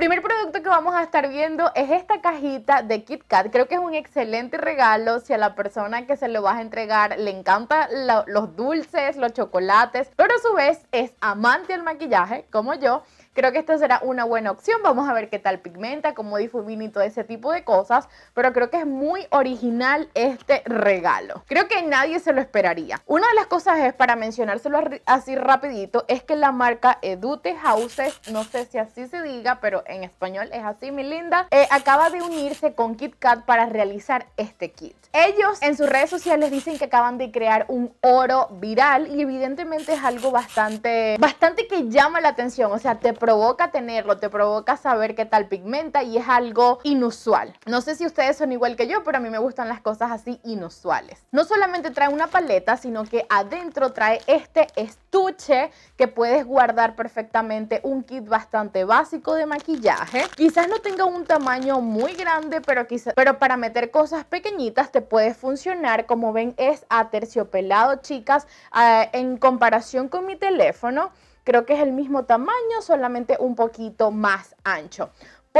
El primer producto que vamos a estar viendo es esta cajita de Kit Kat. Creo que es un excelente regalo si a la persona que se lo vas a entregar le encanta los dulces, los chocolates, pero a su vez es amante del maquillaje, como yo. Creo que esta será una buena opción. Vamos a ver qué tal pigmenta, cómo difumina y todo ese tipo de cosas. Pero creo que es muy original este regalo. Creo que nadie se lo esperaría. Una de las cosas es, para mencionárselo así rapidito, es que la marca Edute Houses, no sé si así se diga, pero en español es así, mi linda, eh, acaba de unirse con KitKat para realizar este kit. Ellos en sus redes sociales dicen que acaban de crear un oro viral y evidentemente es algo bastante, bastante que llama la atención. O sea, te provoca tenerlo, te provoca saber qué tal pigmenta y es algo inusual. No sé si ustedes son igual que yo, pero a mí me gustan las cosas así inusuales. No solamente trae una paleta, sino que adentro trae este estuche que puedes guardar perfectamente un kit bastante básico de maquillaje. Quizás no tenga un tamaño muy grande, pero, quizás, pero para meter cosas pequeñitas te puede funcionar. Como ven, es aterciopelado, chicas, ah, en comparación con mi teléfono. Creo que es el mismo tamaño, solamente un poquito más ancho.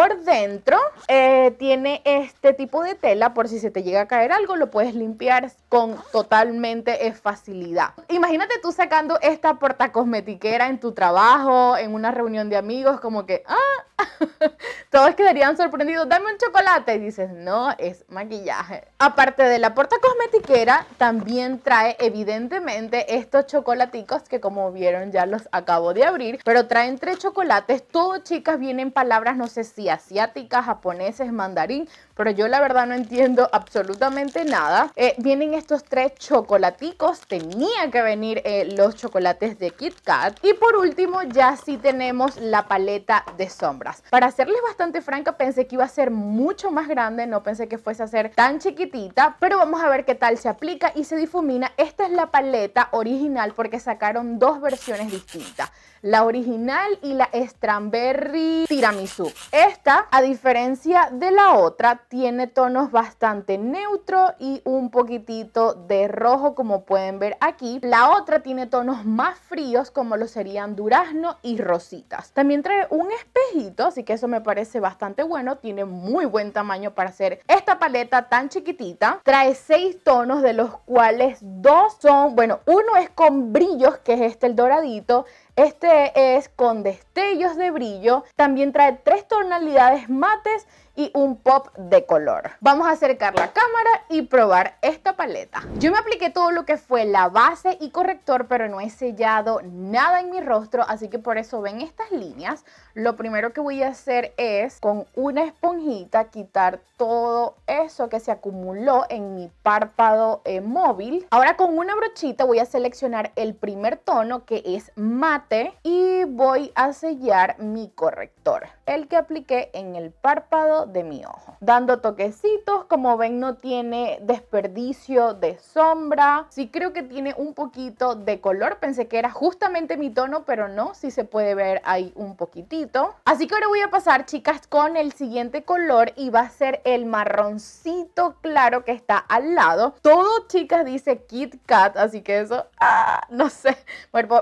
Por dentro eh, tiene este tipo de tela por si se te llega a caer algo, lo puedes limpiar con totalmente facilidad. Imagínate tú sacando esta porta portacosmetiquera en tu trabajo, en una reunión de amigos, como que, ah, todos quedarían sorprendidos, dame un chocolate. Y dices, no, es maquillaje. Aparte de la porta portacosmetiquera, también trae evidentemente estos chocolaticos que como vieron ya los acabo de abrir, pero traen tres chocolates, todo chicas, vienen palabras, no sé si asiáticas, japoneses, mandarín, pero yo la verdad no entiendo absolutamente nada. Eh, vienen estos tres chocolaticos, tenía que venir eh, los chocolates de Kit Kat. Y por último ya sí tenemos la paleta de sombras. Para serles bastante franca, pensé que iba a ser mucho más grande, no pensé que fuese a ser tan chiquitita, pero vamos a ver qué tal se aplica y se difumina. Esta es la paleta original porque sacaron dos versiones distintas, la original y la Strawberry Tiramisu. Esta, a diferencia de la otra, tiene tonos bastante neutro y un poquitito de rojo como pueden ver aquí. La otra tiene tonos más fríos como lo serían durazno y rositas. También trae un espejito, así que eso me parece bastante bueno. Tiene muy buen tamaño para hacer esta paleta tan chiquitita. Trae seis tonos de los cuales dos son, bueno, uno es con brillos, que es este el doradito, este es con destellos de brillo, también trae tres tonalidades mates y un pop de color. Vamos a acercar la cámara y probar esta paleta. Yo me apliqué todo lo que fue la base y corrector, pero no he sellado nada en mi rostro, así que por eso ven estas líneas. Lo primero que voy a hacer es con una esponjita quitar todo eso que se acumuló en mi párpado eh, móvil. Ahora con una brochita voy a seleccionar el primer tono que es mate y voy a sellar mi corrector, el que apliqué en el párpado de mi ojo. Dando toquecitos, como ven no tiene desperdicio de sombra. Sí creo que tiene un poquito de color, pensé que era justamente mi tono, pero no, Si se puede ver ahí un poquitito. Así que ahora voy a pasar, chicas, con el siguiente color y va a ser el marroncito claro que está al lado. Todo, chicas, dice Kit Kat, así que eso, ah, no sé,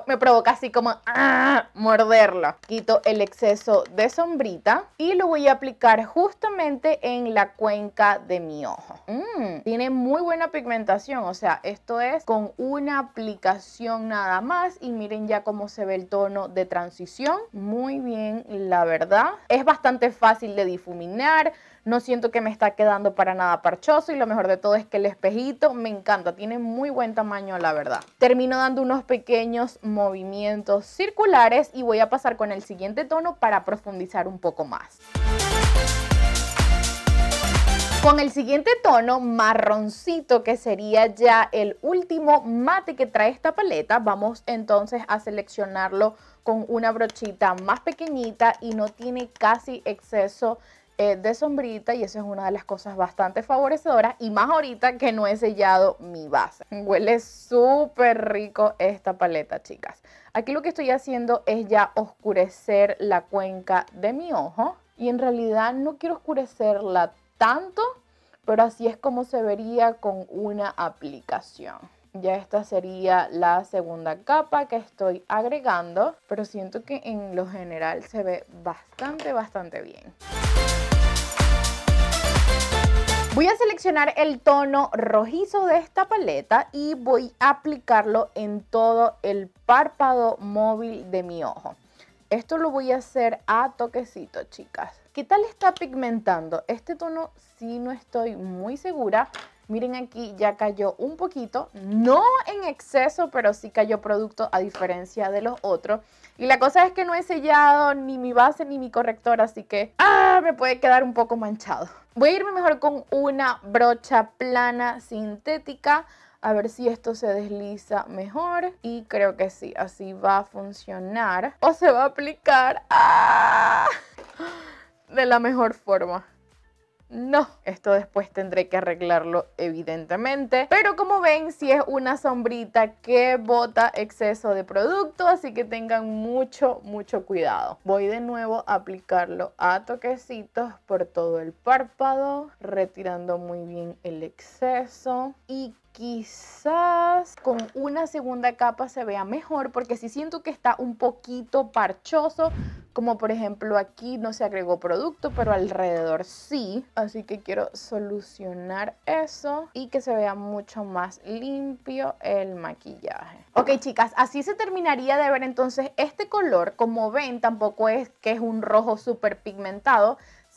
me provoca así como ah, morderlo. Quito el exceso de sombrita y lo voy a aplicar justo justamente en la cuenca de mi ojo. Mm, tiene muy buena pigmentación, o sea, esto es con una aplicación nada más y miren ya cómo se ve el tono de transición. Muy bien, la verdad. Es bastante fácil de difuminar, no siento que me está quedando para nada parchoso y lo mejor de todo es que el espejito me encanta, tiene muy buen tamaño la verdad. Termino dando unos pequeños movimientos circulares y voy a pasar con el siguiente tono para profundizar un poco más. Con el siguiente tono marroncito, que sería ya el último mate que trae esta paleta, vamos entonces a seleccionarlo con una brochita más pequeñita y no tiene casi exceso eh, de sombrita y eso es una de las cosas bastante favorecedoras y más ahorita que no he sellado mi base. Huele súper rico esta paleta, chicas. Aquí lo que estoy haciendo es ya oscurecer la cuenca de mi ojo y en realidad no quiero oscurecer la tanto, pero así es como se vería con una aplicación. Ya esta sería la segunda capa que estoy agregando, pero siento que en lo general se ve bastante, bastante bien. Voy a seleccionar el tono rojizo de esta paleta y voy a aplicarlo en todo el párpado móvil de mi ojo. Esto lo voy a hacer a toquecito, chicas. ¿Qué tal está pigmentando? Este tono sí no estoy muy segura. Miren aquí ya cayó un poquito, no en exceso, pero sí cayó producto a diferencia de los otros. Y la cosa es que no he sellado ni mi base ni mi corrector, así que ah, me puede quedar un poco manchado. Voy a irme mejor con una brocha plana sintética, a ver si esto se desliza mejor. Y creo que sí, así va a funcionar. O se va a aplicar. ¡Ah! de la mejor forma. No, esto después tendré que arreglarlo evidentemente. Pero como ven, si es una sombrita que bota exceso de producto, así que tengan mucho, mucho cuidado. Voy de nuevo a aplicarlo a toquecitos por todo el párpado, retirando muy bien el exceso y quizás con una segunda capa se vea mejor porque si siento que está un poquito parchoso como por ejemplo aquí no se agregó producto, pero alrededor sí. Así que quiero solucionar eso y que se vea mucho más limpio el maquillaje. Ok chicas, así se terminaría de ver entonces este color. Como ven, tampoco es que es un rojo súper pigmentado,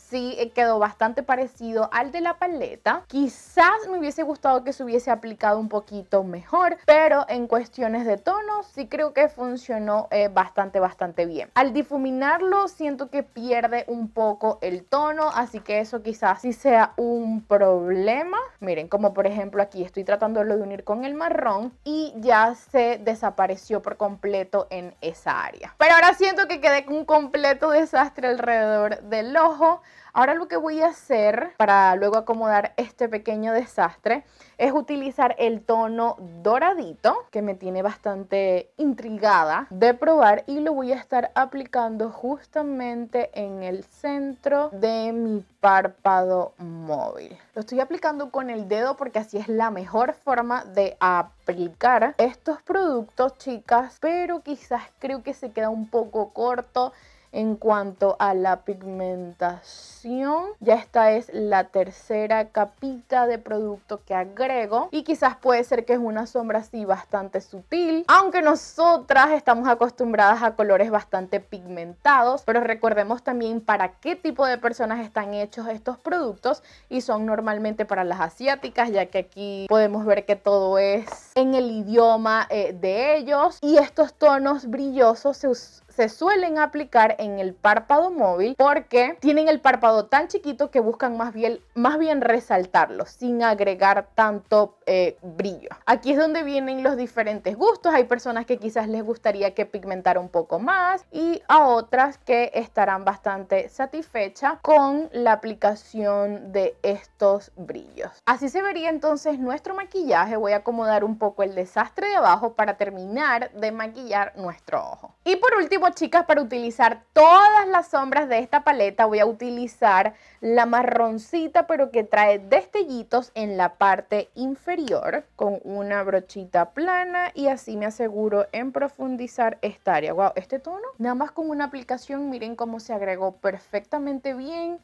sí eh, quedó bastante parecido al de la paleta. Quizás me hubiese gustado que se hubiese aplicado un poquito mejor, pero en cuestiones de tono sí creo que funcionó eh, bastante, bastante bien. Al difuminarlo siento que pierde un poco el tono, así que eso quizás sí sea un problema. Miren, como por ejemplo aquí estoy tratando de unir con el marrón y ya se desapareció por completo en esa área. Pero ahora siento que quedé con un completo desastre alrededor del ojo. Ahora lo que voy a hacer para luego acomodar este pequeño desastre es utilizar el tono doradito que me tiene bastante intrigada de probar y lo voy a estar aplicando justamente en el centro de mi párpado móvil. Lo estoy aplicando con el dedo porque así es la mejor forma de aplicar estos productos chicas pero quizás creo que se queda un poco corto en cuanto a la pigmentación, ya esta es la tercera capita de producto que agrego y quizás puede ser que es una sombra así bastante sutil, aunque nosotras estamos acostumbradas a colores bastante pigmentados, pero recordemos también para qué tipo de personas están hechos estos productos y son normalmente para las asiáticas, ya que aquí podemos ver que todo es en el idioma eh, de ellos y estos tonos brillosos se usan se suelen aplicar en el párpado móvil porque tienen el párpado tan chiquito que buscan más bien, más bien resaltarlo sin agregar tanto eh, brillo. Aquí es donde vienen los diferentes gustos. Hay personas que quizás les gustaría que pigmentara un poco más y a otras que estarán bastante satisfechas con la aplicación de estos brillos. Así se vería entonces nuestro maquillaje. Voy a acomodar un poco el desastre de abajo para terminar de maquillar nuestro ojo. Y por último chicas, para utilizar todas las sombras de esta paleta, voy a utilizar la marroncita, pero que trae destellitos en la parte inferior con una brochita plana y así me aseguro en profundizar esta área. Wow, este tono, nada más con una aplicación, miren cómo se agregó perfectamente bien.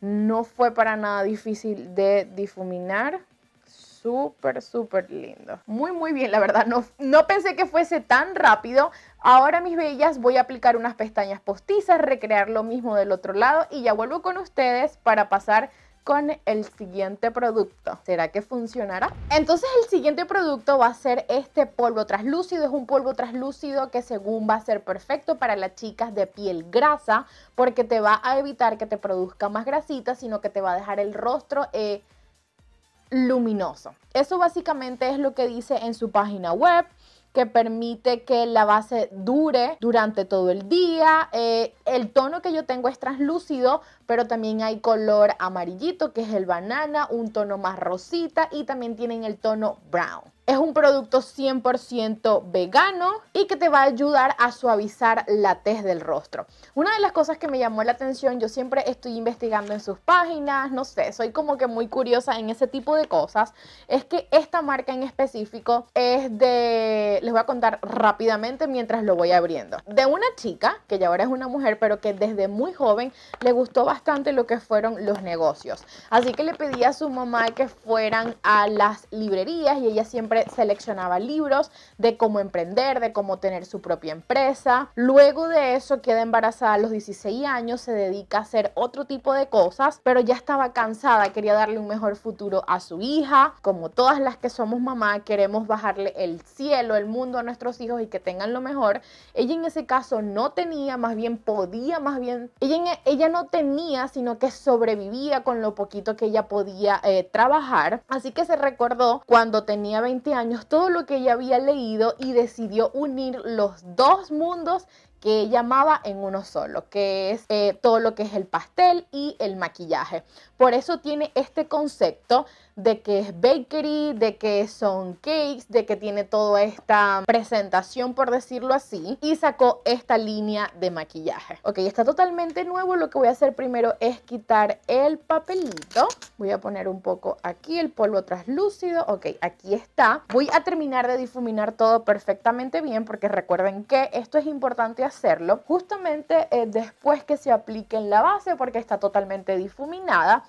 No fue para nada difícil de difuminar súper, súper lindo. Muy, muy bien, la verdad. No, no pensé que fuese tan rápido. Ahora, mis bellas, voy a aplicar unas pestañas postizas, recrear lo mismo del otro lado y ya vuelvo con ustedes para pasar con el siguiente producto. ¿Será que funcionará? Entonces el siguiente producto va a ser este polvo traslúcido Es un polvo traslúcido que según va a ser perfecto para las chicas de piel grasa porque te va a evitar que te produzca más grasita, sino que te va a dejar el rostro... Eh, luminoso. Eso básicamente es lo que dice en su página web que permite que la base dure durante todo el día. Eh, el tono que yo tengo es translúcido, pero también hay color amarillito, que es el banana, un tono más rosita y también tienen el tono brown. Es un producto 100% vegano y que te va a ayudar a suavizar la tez del rostro. Una de las cosas que me llamó la atención, yo siempre estoy investigando en sus páginas, no sé, soy como que muy curiosa en ese tipo de cosas, es que esta marca en específico es de, les voy a contar rápidamente mientras lo voy abriendo, de una chica, que ya ahora es una mujer, pero que desde muy joven le gustó bastante lo que fueron los negocios. Así que le pedí a su mamá que fueran a las librerías y ella siempre seleccionaba libros de cómo emprender, de cómo tener su propia empresa. Luego de eso queda embarazada a los 16 años, se dedica a hacer otro tipo de cosas, pero ya estaba cansada, quería darle un mejor futuro a su hija. Como todas las que somos mamá, queremos bajarle el cielo, el mundo a nuestros hijos y que tengan lo mejor. Ella en ese caso no tenía, más bien podía, más bien, ella, e, ella no tenía, sino que sobrevivía con lo poquito que ella podía eh, trabajar. Así que se recordó cuando tenía 20 años todo lo que ella había leído y decidió unir los dos mundos que ella amaba en uno solo, que es eh, todo lo que es el pastel y el maquillaje. Por eso tiene este concepto de que es bakery, de que son cakes, de que tiene toda esta presentación, por decirlo así, y sacó esta línea de maquillaje. Ok, está totalmente nuevo, lo que voy a hacer primero es quitar el papelito. Voy a poner un poco aquí el polvo traslúcido, ok, aquí está. Voy a terminar de difuminar todo perfectamente bien porque recuerden que esto es importante hacerlo justamente eh, después que se aplique en la base porque está totalmente difuminada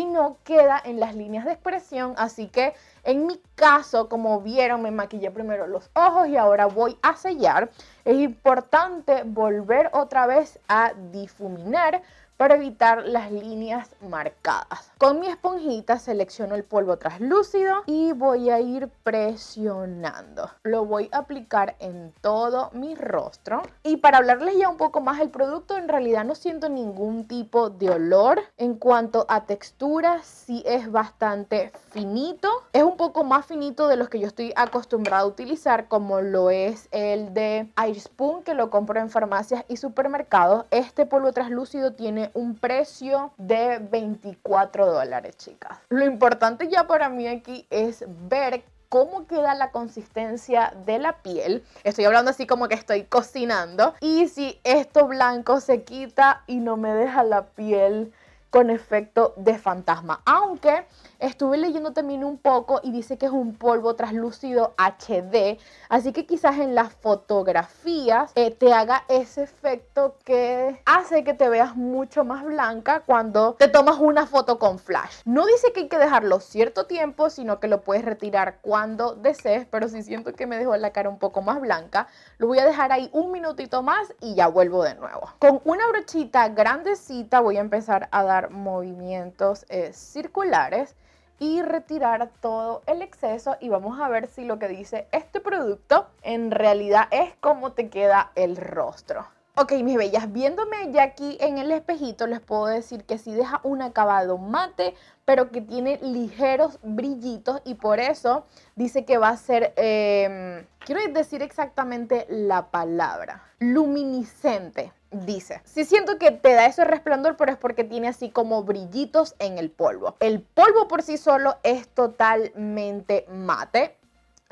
no, queda en las líneas de expresión. Así que en mi caso, como vieron, me maquillé primero los ojos y ahora voy a sellar. Es importante volver otra vez a difuminar para evitar las líneas marcadas. Con mi esponjita selecciono el polvo traslúcido y voy a ir presionando. Lo voy a aplicar en todo mi rostro. Y para hablarles ya un poco más del producto, en realidad no siento ningún tipo de olor. En cuanto a textura, sí es bastante finito. Es un poco más finito de los que yo estoy acostumbrada a utilizar, como lo es el de Air que lo compro en farmacias y supermercados. Este polvo traslúcido tiene un precio de 24 dólares, chicas. Lo importante ya para mí aquí es ver cómo queda la consistencia de la piel. Estoy hablando así como que estoy cocinando. Y si esto blanco se quita y no me deja la piel con efecto de fantasma. Aunque Estuve leyendo también un poco y dice que es un polvo traslúcido HD, así que quizás en las fotografías eh, te haga ese efecto que hace que te veas mucho más blanca cuando te tomas una foto con flash. No dice que hay que dejarlo cierto tiempo, sino que lo puedes retirar cuando desees, pero si siento que me dejó la cara un poco más blanca, lo voy a dejar ahí un minutito más y ya vuelvo de nuevo. Con una brochita grandecita voy a empezar a dar movimientos eh, circulares y retirar todo el exceso y vamos a ver si lo que dice este producto en realidad es cómo te queda el rostro. Ok, mis bellas, viéndome ya aquí en el espejito, les puedo decir que si deja un acabado mate, pero que tiene ligeros brillitos y por eso dice que va a ser, em, quiero decir exactamente la palabra, luminiscente. Dice, si siento que te da ese resplandor, pero es porque tiene así como brillitos en el polvo. El polvo por sí solo es totalmente mate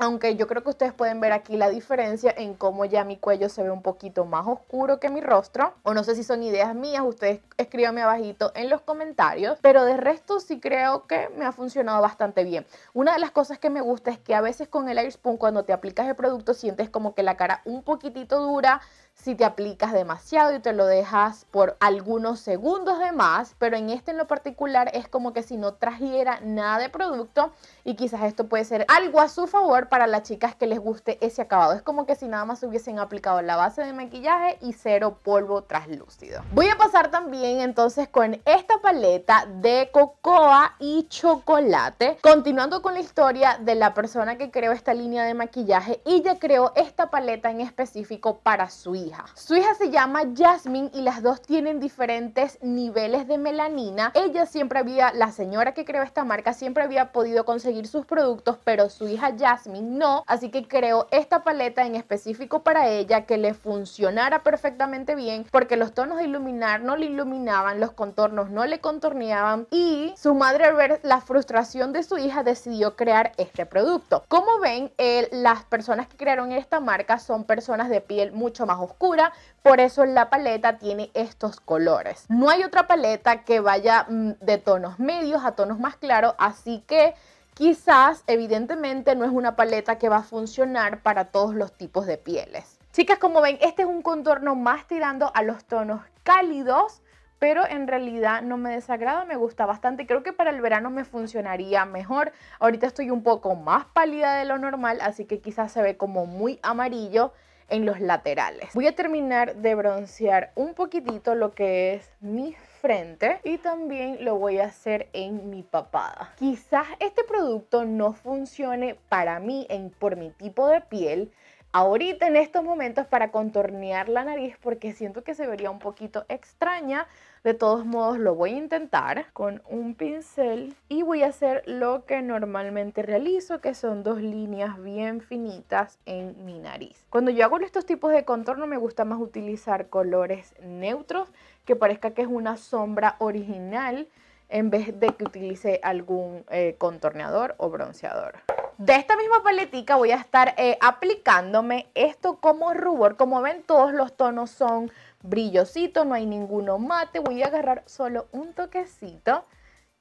aunque yo creo que ustedes pueden ver aquí la diferencia en cómo ya mi cuello se ve un poquito más oscuro que mi rostro. O no sé si son ideas mías, ustedes escríbanme abajito en los comentarios. Pero de resto sí creo que me ha funcionado bastante bien. Una de las cosas que me gusta es que a veces con el Airspoon cuando te aplicas el producto sientes como que la cara un poquitito dura, si te aplicas demasiado y te lo dejas por algunos segundos de más, pero en este en lo particular es como que si no trajera nada de producto y quizás esto puede ser algo a su favor para las chicas que les guste ese acabado. Es como que si nada más hubiesen aplicado la base de maquillaje y cero polvo Traslúcido. Voy a pasar también entonces con esta paleta de cocoa y chocolate. Continuando con la historia de la persona que creó esta línea de maquillaje, ella creó esta paleta en específico para su hija. Su hija se llama Jasmine y las dos tienen diferentes niveles de melanina. Ella siempre había, la señora que creó esta marca siempre había podido conseguir sus productos, pero su hija Jasmine no, así que creo esta paleta en específico para ella que le funcionara perfectamente bien porque los tonos de iluminar no le iluminaban, los contornos no le contorneaban y su madre al ver la frustración de su hija decidió crear este producto. Como ven, las personas que crearon esta marca son personas de piel mucho más oscura, por eso la paleta tiene estos colores. No hay otra paleta que vaya mm, de tonos medios a tonos más claros, así que Quizás, evidentemente, no es una paleta que va a funcionar para todos los tipos de pieles. Chicas, como ven, este es un contorno más tirando a los tonos cálidos, pero en realidad no me desagrada, me gusta bastante. Creo que para el verano me funcionaría mejor. Ahorita estoy un poco más pálida de lo normal, así que quizás se ve como muy amarillo en los laterales. Voy a terminar de broncear un poquitito lo que es mi frente y también lo voy a hacer en mi papada. Quizás este producto no funcione para mí en, por mi tipo de piel, ahorita en estos momentos para contornear la nariz porque siento que se vería un poquito extraña. De todos modos lo voy a intentar con un pincel y voy a hacer lo que normalmente realizo que son dos líneas bien finitas en mi nariz. Cuando yo hago estos tipos de contorno me gusta más utilizar colores neutros que parezca que es una sombra original en vez de que utilice algún eh, contorneador o bronceador. De esta misma paletica voy a estar eh, aplicándome esto como rubor. Como ven, todos los tonos son brillositos, no hay ninguno mate. Voy a agarrar solo un toquecito.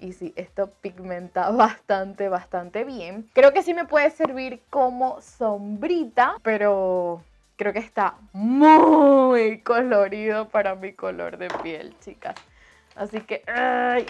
Y sí, esto pigmenta bastante, bastante bien. Creo que sí me puede servir como sombrita, pero Creo que está muy colorido para mi color de piel, chicas. Así que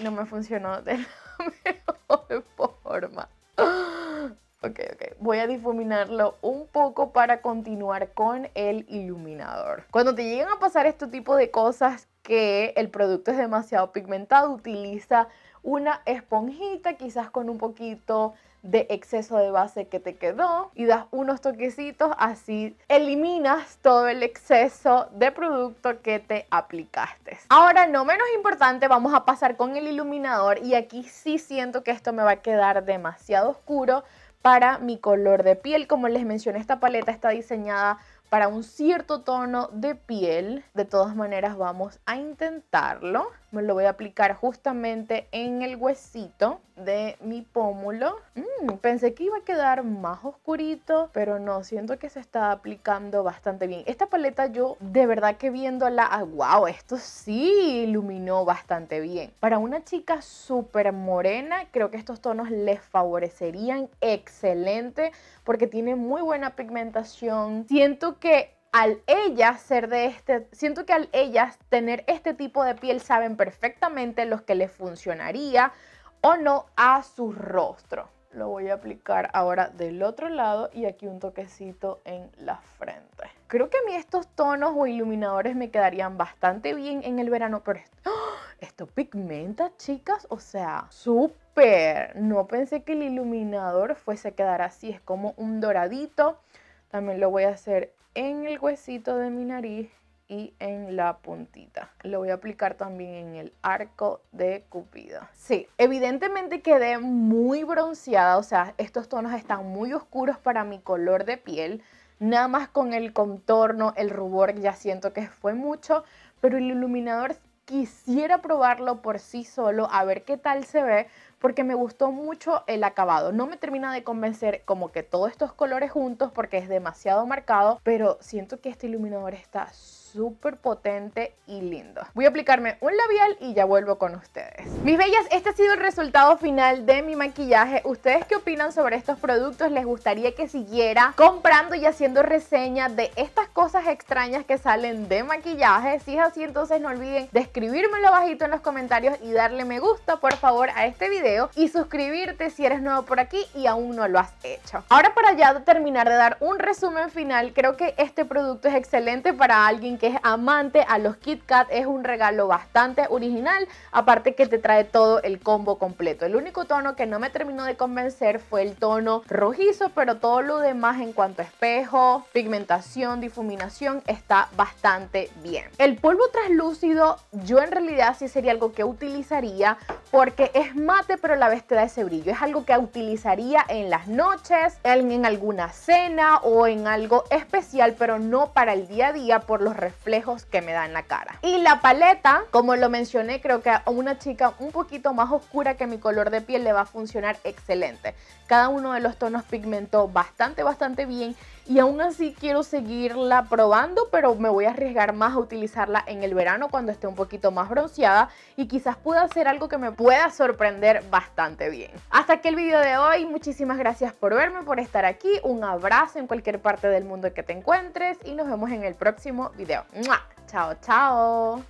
no me funcionó de la mejor forma. Ok, ok. Voy a difuminarlo un poco para continuar con el iluminador. Cuando te llegan a pasar este tipo de cosas que el producto es demasiado pigmentado, utiliza una esponjita quizás con un poquito de exceso de base que te quedó y das unos toquecitos, así eliminas todo el exceso de producto que te aplicaste. Ahora, no menos importante, vamos a pasar con el iluminador y aquí sí siento que esto me va a quedar demasiado oscuro para mi color de piel. Como les mencioné, esta paleta está diseñada para un cierto tono de piel. De todas maneras, vamos a intentarlo me lo voy a aplicar justamente en el huesito de mi pómulo. Mm, pensé que iba a quedar más oscurito, pero no, siento que se está aplicando bastante bien. Esta paleta yo de verdad que viéndola, ah, wow, esto sí iluminó bastante bien. Para una chica súper morena, creo que estos tonos les favorecerían excelente porque tiene muy buena pigmentación. Siento que al ellas ser de este, siento que al ellas tener este tipo de piel saben perfectamente los que les funcionaría o no a su rostro. Lo voy a aplicar ahora del otro lado y aquí un toquecito en la frente. Creo que a mí estos tonos o iluminadores me quedarían bastante bien en el verano, pero esto, ¡oh! esto pigmenta, chicas, o sea, súper. No pensé que el iluminador fuese a quedar así, es como un doradito. También lo voy a hacer en el huesito de mi nariz y en la puntita. Lo voy a aplicar también en el arco de Cupido. Sí, evidentemente quedé muy bronceada, o sea, estos tonos están muy oscuros para mi color de piel. Nada más con el contorno, el rubor ya siento que fue mucho, pero el iluminador quisiera probarlo por sí solo, a ver qué tal se ve, porque me gustó mucho el acabado. No me termina de convencer como que todos estos colores juntos porque es demasiado marcado, pero siento que este iluminador está súper potente y lindo. Voy a aplicarme un labial y ya vuelvo con ustedes. Mis bellas, este ha sido el resultado final de mi maquillaje. ¿Ustedes qué opinan sobre estos productos? ¿Les gustaría que siguiera comprando y haciendo reseña de estas cosas extrañas que salen de maquillaje? Si es así, entonces no olviden de lo bajito en los comentarios y darle me gusta, por favor, a este video y suscribirte si eres nuevo por aquí y aún no lo has hecho. Ahora para ya terminar de dar un resumen final, creo que este producto es excelente para alguien que es amante a los Kit Kat, es un regalo bastante original, aparte que te trae todo el combo completo. El único tono que no me terminó de convencer fue el tono rojizo, pero todo lo demás en cuanto a espejo, pigmentación, difuminación, está bastante bien. El polvo translúcido yo en realidad sí sería algo que utilizaría porque es mate pero a la vez te da ese brillo. Es algo que utilizaría en las noches, en, en alguna cena o en algo especial pero no para el día a día por los reflejos que me da en la cara. Y la paleta, como lo mencioné, creo que a una chica un poquito más oscura que mi color de piel le va a funcionar excelente. Cada uno de los tonos pigmentó bastante, bastante bien y aún así quiero seguirla probando, pero me voy a arriesgar más a utilizarla en el verano cuando esté un poquito más bronceada y quizás pueda hacer algo que me pueda sorprender bastante bien. Hasta aquí el video de hoy, muchísimas gracias por verme, por estar aquí, un abrazo en cualquier parte del mundo que te encuentres y nos vemos en el próximo video. Chao, chao.